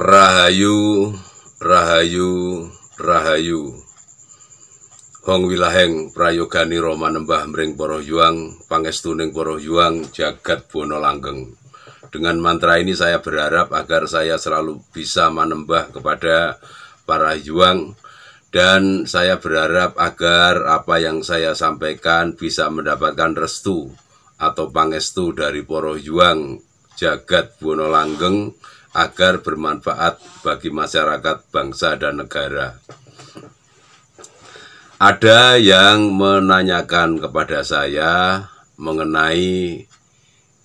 Rahayu, Rahayu, Rahayu. Hong wilaheng prayogani Roma nembah mring Boroh yuang, pangestuning Boroh yuang jagat bono langgeng. Dengan mantra ini saya berharap agar saya selalu bisa menembah kepada para yuang dan saya berharap agar apa yang saya sampaikan bisa mendapatkan restu atau pangestu dari Boroh yuang jagat bono langgeng agar bermanfaat bagi masyarakat, bangsa, dan negara. Ada yang menanyakan kepada saya mengenai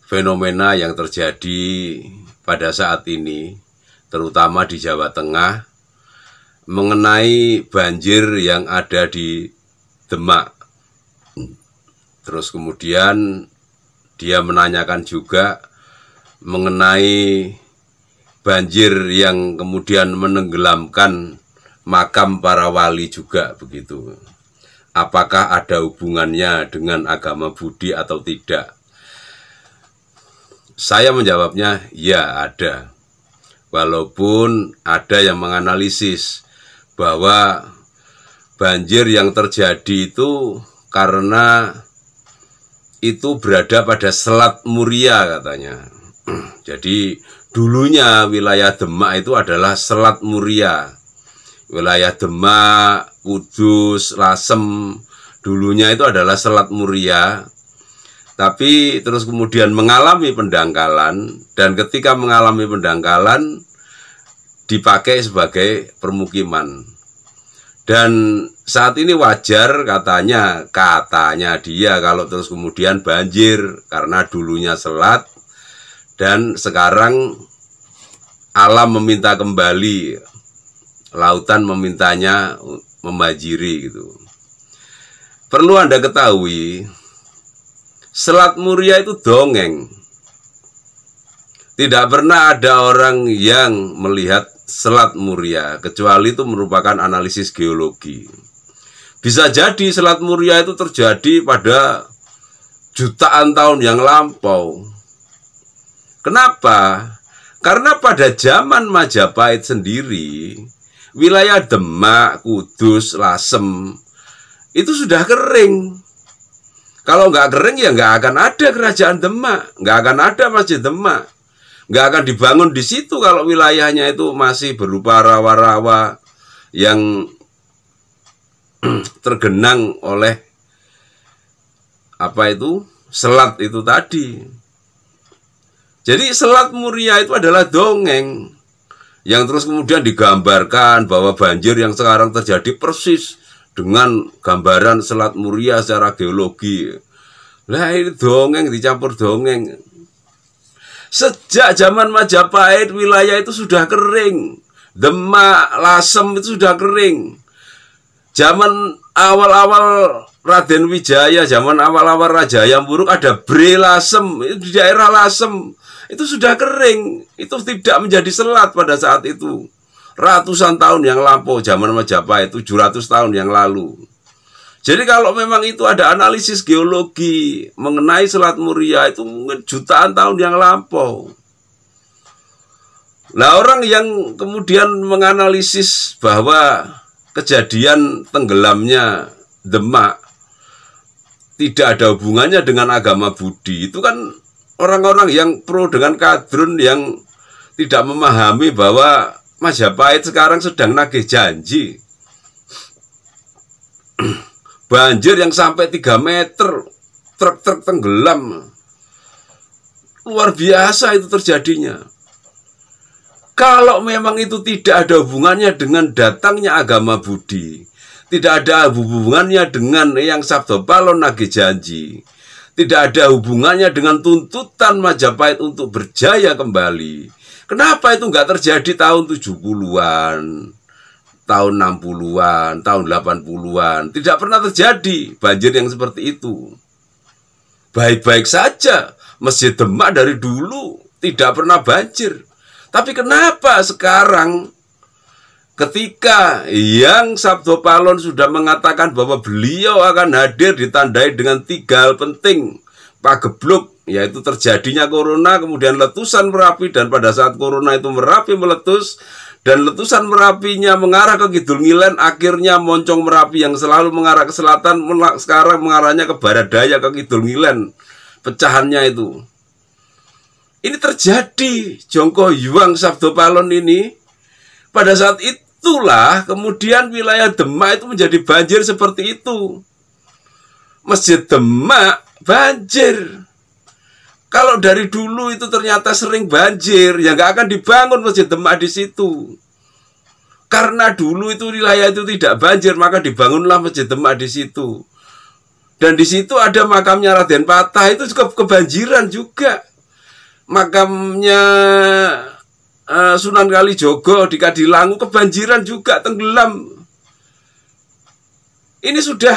fenomena yang terjadi pada saat ini, terutama di Jawa Tengah, mengenai banjir yang ada di Demak. Terus kemudian dia menanyakan juga mengenai banjir yang kemudian menenggelamkan makam para wali juga begitu. Apakah ada hubungannya dengan agama Budi atau tidak? Saya menjawabnya, ya ada. Walaupun ada yang menganalisis bahwa banjir yang terjadi itu karena itu berada pada Selat Muria katanya. Jadi Dulunya wilayah Demak itu adalah Selat Muria. Wilayah Demak, Kudus, Lasem dulunya itu adalah Selat Muria. Tapi terus kemudian mengalami pendangkalan dan ketika mengalami pendangkalan dipakai sebagai permukiman. Dan saat ini wajar katanya, katanya dia kalau terus kemudian banjir karena dulunya selat dan sekarang alam meminta kembali lautan memintanya membanjiri gitu perlu anda ketahui Selat Muria itu dongeng tidak pernah ada orang yang melihat Selat Muria kecuali itu merupakan analisis geologi. Bisa jadi Selat Muria itu terjadi pada jutaan tahun yang lampau. Kenapa? Karena pada zaman Majapahit sendiri, wilayah Demak, Kudus, Lasem itu sudah kering. Kalau nggak kering ya nggak akan ada kerajaan Demak, nggak akan ada masjid Demak, nggak akan dibangun di situ kalau wilayahnya itu masih berupa rawa-rawa yang tergenang oleh apa itu selat itu tadi jadi selat Muria itu adalah dongeng yang terus kemudian digambarkan bahwa banjir yang sekarang terjadi persis dengan gambaran selat Muria secara geologi. Lah ini dongeng dicampur dongeng. Sejak zaman Majapahit wilayah itu sudah kering. Demak, Lasem itu sudah kering. Zaman awal-awal Raden Wijaya, zaman awal-awal Raja yang buruk ada Bre Lasem, itu di daerah Lasem itu sudah kering, itu tidak menjadi selat pada saat itu. Ratusan tahun yang lampau zaman Majapahit, 700 tahun yang lalu. Jadi kalau memang itu ada analisis geologi mengenai Selat Muria itu mungkin jutaan tahun yang lampau. Nah orang yang kemudian menganalisis bahwa kejadian tenggelamnya Demak tidak ada hubungannya dengan agama Budi itu kan orang-orang yang pro dengan kadrun yang tidak memahami bahwa Majapahit sekarang sedang nagih janji banjir yang sampai 3 meter truk-truk tenggelam luar biasa itu terjadinya kalau memang itu tidak ada hubungannya dengan datangnya agama Budi tidak ada hubungannya dengan yang Sabdo Palon nagih janji tidak ada hubungannya dengan tuntutan Majapahit untuk berjaya kembali. Kenapa itu nggak terjadi tahun 70-an, tahun 60-an, tahun 80-an? Tidak pernah terjadi banjir yang seperti itu. Baik-baik saja, Masjid Demak dari dulu tidak pernah banjir. Tapi kenapa sekarang Ketika yang Sabdo Palon sudah mengatakan bahwa beliau akan hadir ditandai dengan tiga hal penting pagebluk yaitu terjadinya corona kemudian letusan Merapi dan pada saat corona itu Merapi meletus dan letusan Merapinya mengarah ke Kidul Ngilen akhirnya moncong Merapi yang selalu mengarah ke selatan sekarang mengarahnya ke barat daya ke Kidul Ngilen pecahannya itu ini terjadi Jongko Yuang Sabdo Palon ini pada saat itu itulah kemudian wilayah Demak itu menjadi banjir seperti itu. Masjid Demak banjir. Kalau dari dulu itu ternyata sering banjir, ya nggak akan dibangun masjid Demak di situ. Karena dulu itu wilayah itu tidak banjir, maka dibangunlah masjid Demak di situ. Dan di situ ada makamnya Raden Patah itu juga kebanjiran juga. Makamnya Eh, Sunan Kalijogo di Kadilangu kebanjiran juga tenggelam. Ini sudah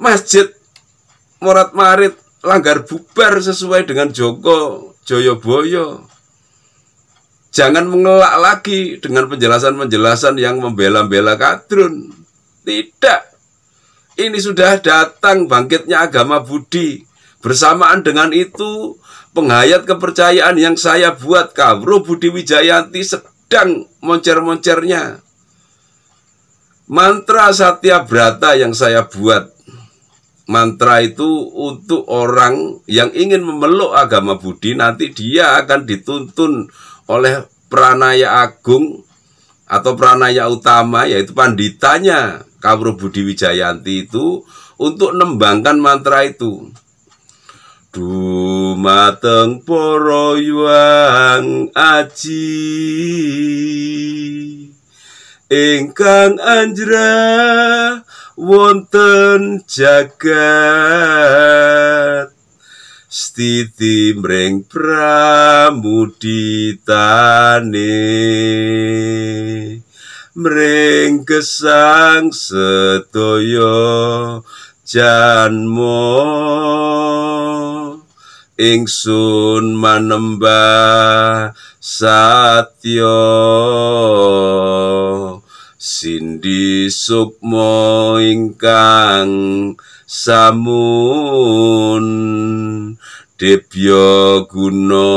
masjid morat marit langgar bubar sesuai dengan Joko Joyoboyo. Jangan mengelak lagi dengan penjelasan-penjelasan yang membela-bela kadrun. Tidak. Ini sudah datang bangkitnya agama budi. Bersamaan dengan itu penghayat kepercayaan yang saya buat Kawro Budi Wijayanti sedang moncer-moncernya mantra Satya Brata yang saya buat mantra itu untuk orang yang ingin memeluk agama Budi nanti dia akan dituntun oleh pranaya agung atau pranaya utama yaitu panditanya Kawro Budi Wijayanti itu untuk nembangkan mantra itu. Dumateng poro yuang aji Ingkang anjra wonten jagat Stiti mreng pramuditane Mreng kesang Setoyo janmon ingsun manemba satya sindi sukmo ingkang samun debya guna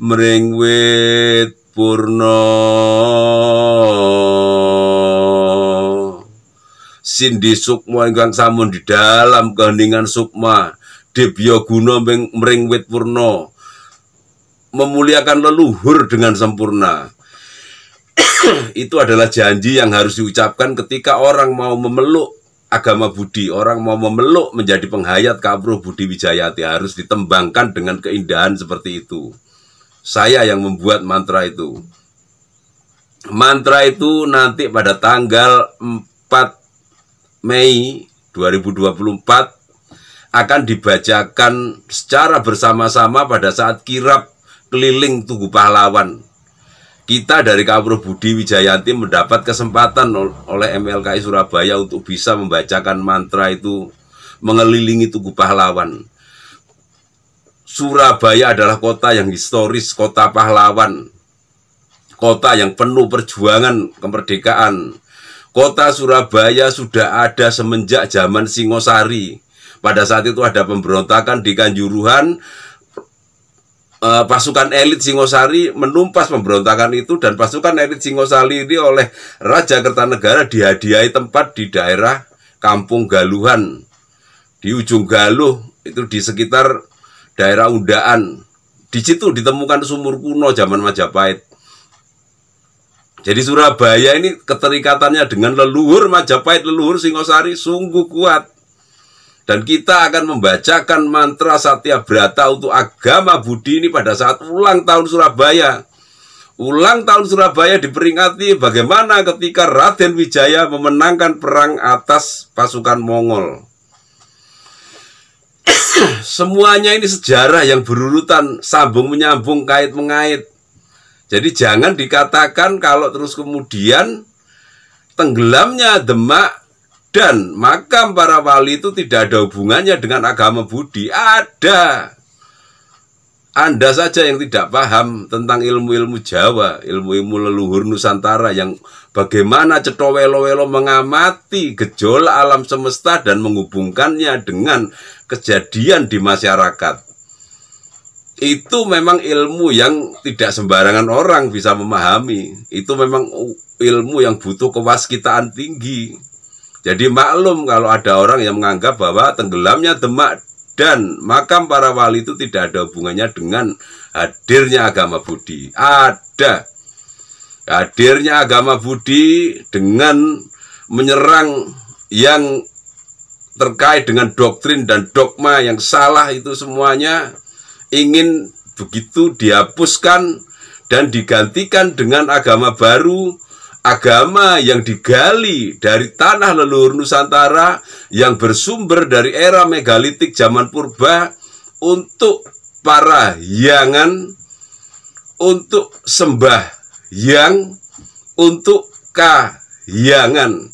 mringwit purna sindi sukmo ingkang samun di dalam keheningan sukma Dibya guna mring wit memuliakan leluhur dengan sempurna. itu adalah janji yang harus diucapkan ketika orang mau memeluk agama Budi, orang mau memeluk menjadi penghayat kabruh Budi Wijayati harus ditembangkan dengan keindahan seperti itu. Saya yang membuat mantra itu. Mantra itu nanti pada tanggal 4 Mei 2024 akan dibacakan secara bersama-sama pada saat kirap keliling Tugu Pahlawan. Kita dari Kapro Budi Wijayanti mendapat kesempatan oleh MLKI Surabaya untuk bisa membacakan mantra itu mengelilingi Tugu Pahlawan. Surabaya adalah kota yang historis, kota pahlawan, kota yang penuh perjuangan kemerdekaan. Kota Surabaya sudah ada semenjak zaman Singosari. Pada saat itu ada pemberontakan di Kanjuruhan. Eh, pasukan elit Singosari menumpas pemberontakan itu dan pasukan elit Singosari ini oleh Raja Kertanegara dihadiahi tempat di daerah Kampung Galuhan di ujung Galuh itu di sekitar daerah Undaan di situ ditemukan sumur kuno zaman Majapahit jadi Surabaya ini keterikatannya dengan leluhur Majapahit leluhur Singosari sungguh kuat dan kita akan membacakan mantra Satya Brata untuk agama Budi ini pada saat ulang tahun Surabaya. Ulang tahun Surabaya diperingati bagaimana ketika Raden Wijaya memenangkan perang atas pasukan Mongol. Semuanya ini sejarah yang berurutan, sambung menyambung, kait mengait. Jadi jangan dikatakan kalau terus kemudian tenggelamnya Demak dan makam para wali itu tidak ada hubungannya dengan agama Budi. Ada. Anda saja yang tidak paham tentang ilmu-ilmu Jawa, ilmu-ilmu leluhur Nusantara yang bagaimana cetowelo-welo mengamati gejolak alam semesta dan menghubungkannya dengan kejadian di masyarakat. Itu memang ilmu yang tidak sembarangan orang bisa memahami. Itu memang ilmu yang butuh kewaskitaan tinggi jadi maklum kalau ada orang yang menganggap bahwa tenggelamnya Demak dan makam para wali itu tidak ada hubungannya dengan hadirnya agama Budi. Ada hadirnya agama Budi dengan menyerang yang terkait dengan doktrin dan dogma yang salah itu semuanya ingin begitu dihapuskan dan digantikan dengan agama baru agama yang digali dari tanah leluhur Nusantara yang bersumber dari era megalitik zaman purba untuk para hiangan, untuk sembah yang, untuk kahyangan.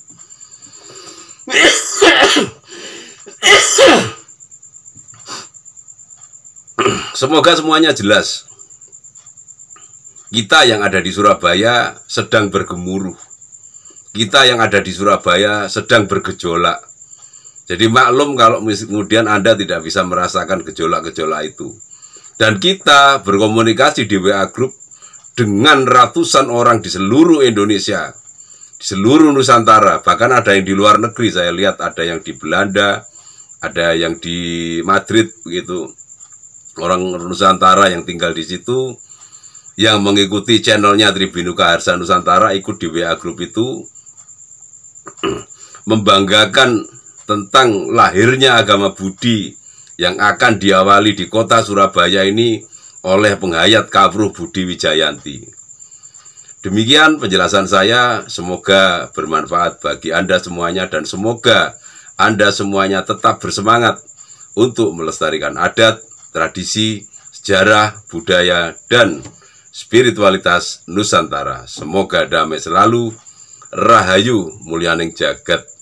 Semoga semuanya jelas. Kita yang ada di Surabaya sedang bergemuruh. Kita yang ada di Surabaya sedang bergejolak. Jadi maklum kalau kemudian Anda tidak bisa merasakan gejolak-gejolak itu. Dan kita berkomunikasi di WA Group dengan ratusan orang di seluruh Indonesia, di seluruh Nusantara, bahkan ada yang di luar negeri, saya lihat ada yang di Belanda, ada yang di Madrid begitu. Orang Nusantara yang tinggal di situ yang mengikuti channelnya Tribinuka Harsa Nusantara ikut di WA grup itu membanggakan tentang lahirnya agama Budi yang akan diawali di kota Surabaya ini oleh penghayat kabruh Budi Wijayanti. Demikian penjelasan saya, semoga bermanfaat bagi Anda semuanya dan semoga Anda semuanya tetap bersemangat untuk melestarikan adat, tradisi, sejarah, budaya, dan spiritualitas Nusantara. Semoga damai selalu, rahayu mulianing jagat